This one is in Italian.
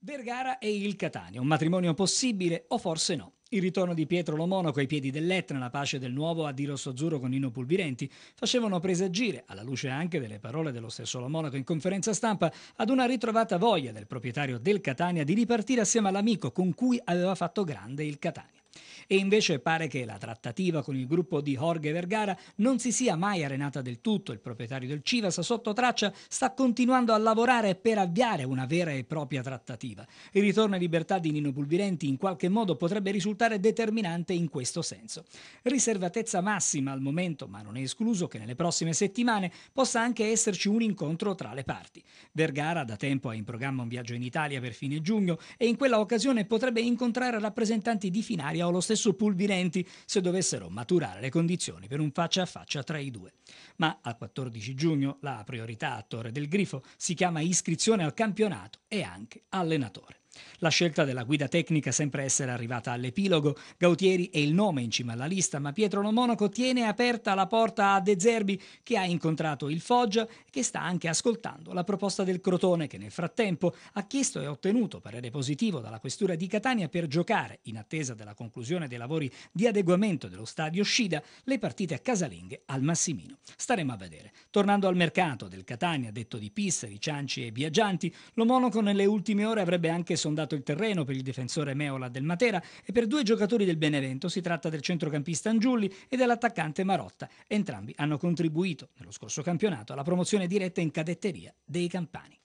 Vergara e il Catania, un matrimonio possibile o forse no? Il ritorno di Pietro Lo Monaco ai piedi dell'Etna, la pace del nuovo a di rosso azzurro con Nino Pulvirenti, facevano presagire, alla luce anche delle parole dello stesso Lo in conferenza stampa, ad una ritrovata voglia del proprietario del Catania di ripartire assieme all'amico con cui aveva fatto grande il Catania. E invece pare che la trattativa con il gruppo di Jorge Vergara non si sia mai arenata del tutto. Il proprietario del Civas sotto traccia sta continuando a lavorare per avviare una vera e propria trattativa. Il ritorno in libertà di Nino Pulvirenti in qualche modo potrebbe risultare determinante in questo senso. Riservatezza massima al momento, ma non è escluso che nelle prossime settimane possa anche esserci un incontro tra le parti. Vergara da tempo ha in programma un viaggio in Italia per fine giugno e in quella occasione potrebbe incontrare rappresentanti di Finaria o lo stesso Pulvinenti se dovessero maturare le condizioni per un faccia a faccia tra i due. Ma al 14 giugno la priorità a Torre del Grifo si chiama iscrizione al campionato e anche allenatore. La scelta della guida tecnica sembra essere arrivata all'epilogo. Gautieri è il nome in cima alla lista, ma Pietro Lomonaco tiene aperta la porta a De Zerbi, che ha incontrato il Foggia e che sta anche ascoltando la proposta del Crotone, che nel frattempo ha chiesto e ottenuto parere positivo dalla questura di Catania per giocare, in attesa della conclusione dei lavori di adeguamento dello stadio Scida, le partite a casalinghe al Massimino. Staremo a vedere. Tornando al mercato del Catania, detto di Pissari, Cianci e Viaggianti, lo Monaco nelle ultime ore avrebbe anche sondato il terreno per il difensore Meola del Matera e per due giocatori del Benevento, si tratta del centrocampista Angiulli e dell'attaccante Marotta. Entrambi hanno contribuito nello scorso campionato alla promozione diretta in cadetteria dei Campani.